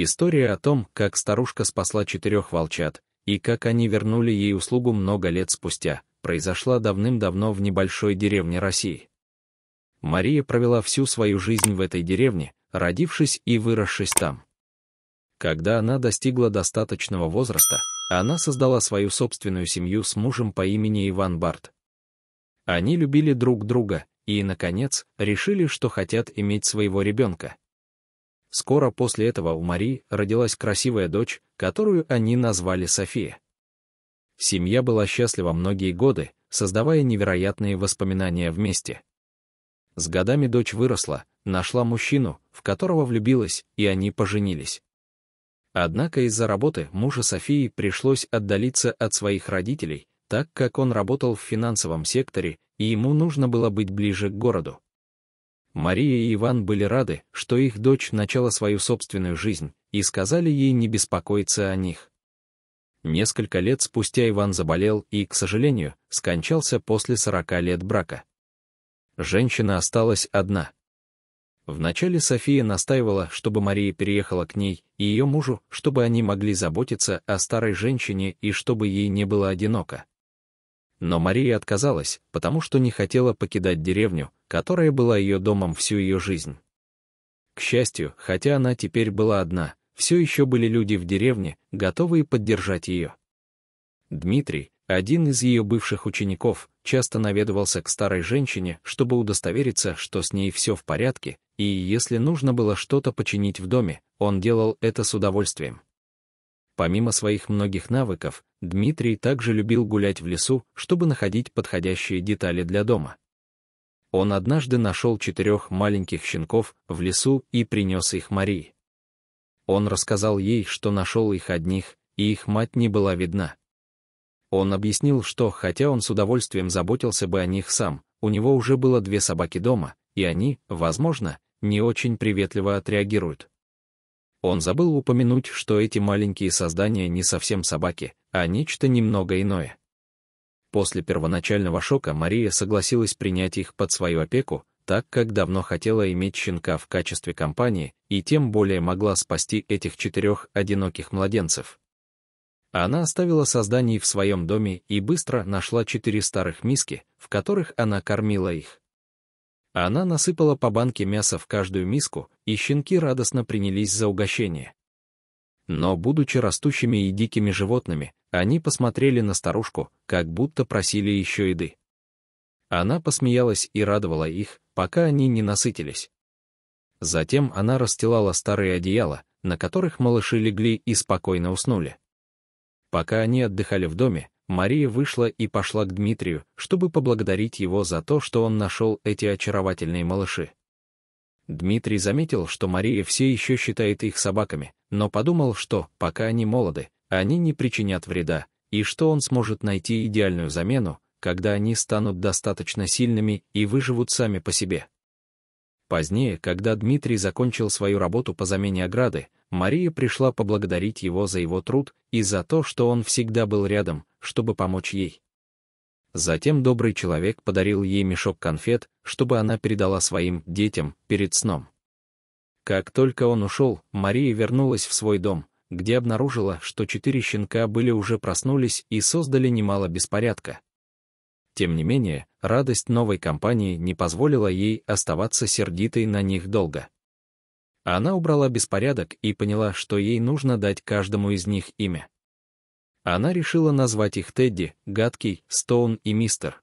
История о том, как старушка спасла четырех волчат, и как они вернули ей услугу много лет спустя, произошла давным-давно в небольшой деревне России. Мария провела всю свою жизнь в этой деревне, родившись и выросшись там. Когда она достигла достаточного возраста, она создала свою собственную семью с мужем по имени Иван Барт. Они любили друг друга и, наконец, решили, что хотят иметь своего ребенка. Скоро после этого у Мари родилась красивая дочь, которую они назвали София. Семья была счастлива многие годы, создавая невероятные воспоминания вместе. С годами дочь выросла, нашла мужчину, в которого влюбилась, и они поженились. Однако из-за работы мужа Софии пришлось отдалиться от своих родителей, так как он работал в финансовом секторе, и ему нужно было быть ближе к городу. Мария и Иван были рады, что их дочь начала свою собственную жизнь, и сказали ей не беспокоиться о них. Несколько лет спустя Иван заболел и, к сожалению, скончался после 40 лет брака. Женщина осталась одна. Вначале София настаивала, чтобы Мария переехала к ней и ее мужу, чтобы они могли заботиться о старой женщине и чтобы ей не было одиноко. Но Мария отказалась, потому что не хотела покидать деревню, которая была ее домом всю ее жизнь. К счастью, хотя она теперь была одна, все еще были люди в деревне, готовые поддержать ее. Дмитрий, один из ее бывших учеников, часто наведывался к старой женщине, чтобы удостовериться, что с ней все в порядке, и если нужно было что-то починить в доме, он делал это с удовольствием. Помимо своих многих навыков, Дмитрий также любил гулять в лесу, чтобы находить подходящие детали для дома. Он однажды нашел четырех маленьких щенков в лесу и принес их Марии. Он рассказал ей, что нашел их одних, и их мать не была видна. Он объяснил, что, хотя он с удовольствием заботился бы о них сам, у него уже было две собаки дома, и они, возможно, не очень приветливо отреагируют. Он забыл упомянуть, что эти маленькие создания не совсем собаки, а нечто немного иное. После первоначального шока Мария согласилась принять их под свою опеку, так как давно хотела иметь щенка в качестве компании и тем более могла спасти этих четырех одиноких младенцев. Она оставила созданий в своем доме и быстро нашла четыре старых миски, в которых она кормила их. Она насыпала по банке мяса в каждую миску, и щенки радостно принялись за угощение. Но, будучи растущими и дикими животными, они посмотрели на старушку, как будто просили еще еды. Она посмеялась и радовала их, пока они не насытились. Затем она расстилала старые одеяла, на которых малыши легли и спокойно уснули. Пока они отдыхали в доме, Мария вышла и пошла к Дмитрию, чтобы поблагодарить его за то, что он нашел эти очаровательные малыши. Дмитрий заметил, что Мария все еще считает их собаками, но подумал, что, пока они молоды, они не причинят вреда, и что он сможет найти идеальную замену, когда они станут достаточно сильными и выживут сами по себе. Позднее, когда Дмитрий закончил свою работу по замене ограды, Мария пришла поблагодарить его за его труд и за то, что он всегда был рядом, чтобы помочь ей. Затем добрый человек подарил ей мешок конфет, чтобы она передала своим детям перед сном. Как только он ушел, Мария вернулась в свой дом, где обнаружила, что четыре щенка были уже проснулись и создали немало беспорядка. Тем не менее, радость новой компании не позволила ей оставаться сердитой на них долго. Она убрала беспорядок и поняла, что ей нужно дать каждому из них имя. Она решила назвать их Тедди, Гадкий, Стоун и Мистер.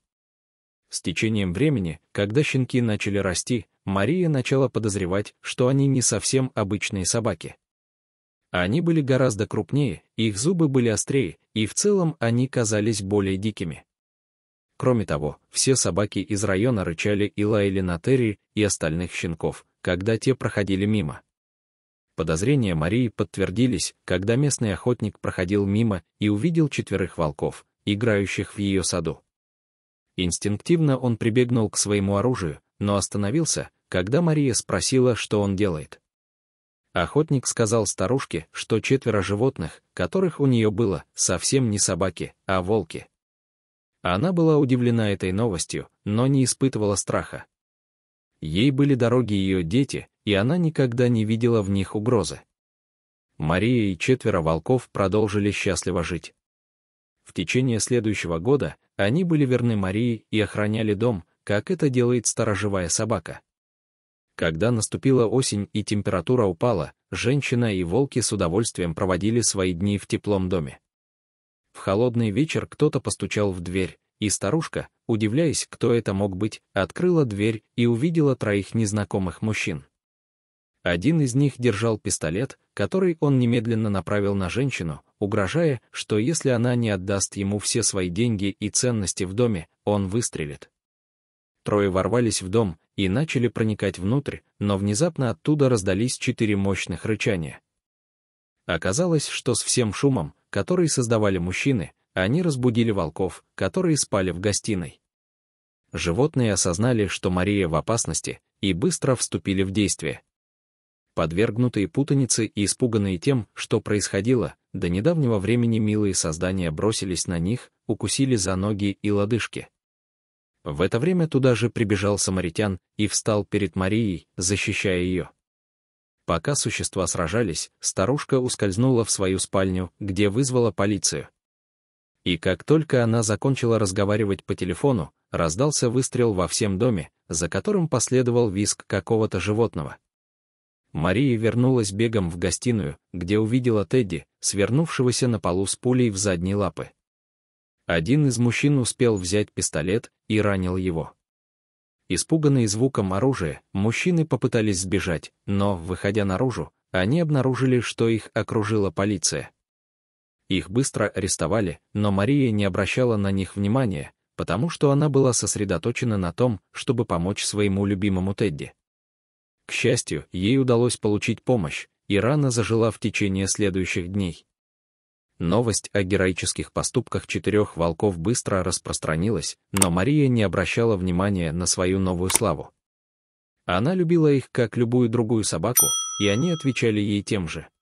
С течением времени, когда щенки начали расти, Мария начала подозревать, что они не совсем обычные собаки. Они были гораздо крупнее, их зубы были острее, и в целом они казались более дикими. Кроме того, все собаки из района рычали и лаяли на Терри и остальных щенков, когда те проходили мимо. Подозрения Марии подтвердились, когда местный охотник проходил мимо и увидел четверых волков, играющих в ее саду. Инстинктивно он прибегнул к своему оружию, но остановился, когда Мария спросила, что он делает. Охотник сказал старушке, что четверо животных, которых у нее было, совсем не собаки, а волки. Она была удивлена этой новостью, но не испытывала страха. Ей были дороги ее дети, и она никогда не видела в них угрозы. Мария и четверо волков продолжили счастливо жить. В течение следующего года они были верны Марии и охраняли дом, как это делает сторожевая собака. Когда наступила осень и температура упала, женщина и волки с удовольствием проводили свои дни в теплом доме. В холодный вечер кто-то постучал в дверь, и старушка, удивляясь, кто это мог быть, открыла дверь и увидела троих незнакомых мужчин. Один из них держал пистолет, который он немедленно направил на женщину, угрожая, что если она не отдаст ему все свои деньги и ценности в доме, он выстрелит. Трое ворвались в дом и начали проникать внутрь, но внезапно оттуда раздались четыре мощных рычания. Оказалось, что с всем шумом, который создавали мужчины, они разбудили волков, которые спали в гостиной. Животные осознали, что Мария в опасности, и быстро вступили в действие. Подвергнутые путанице и испуганные тем, что происходило, до недавнего времени милые создания бросились на них, укусили за ноги и лодыжки. В это время туда же прибежал самаритян и встал перед Марией, защищая ее. Пока существа сражались, старушка ускользнула в свою спальню, где вызвала полицию. И как только она закончила разговаривать по телефону, раздался выстрел во всем доме, за которым последовал визг какого-то животного. Мария вернулась бегом в гостиную, где увидела Тедди, свернувшегося на полу с пулей в задние лапы. Один из мужчин успел взять пистолет и ранил его. Испуганные звуком оружия, мужчины попытались сбежать, но, выходя наружу, они обнаружили, что их окружила полиция. Их быстро арестовали, но Мария не обращала на них внимания, потому что она была сосредоточена на том, чтобы помочь своему любимому Тедди. К счастью, ей удалось получить помощь, и рана зажила в течение следующих дней. Новость о героических поступках четырех волков быстро распространилась, но Мария не обращала внимания на свою новую славу. Она любила их как любую другую собаку, и они отвечали ей тем же —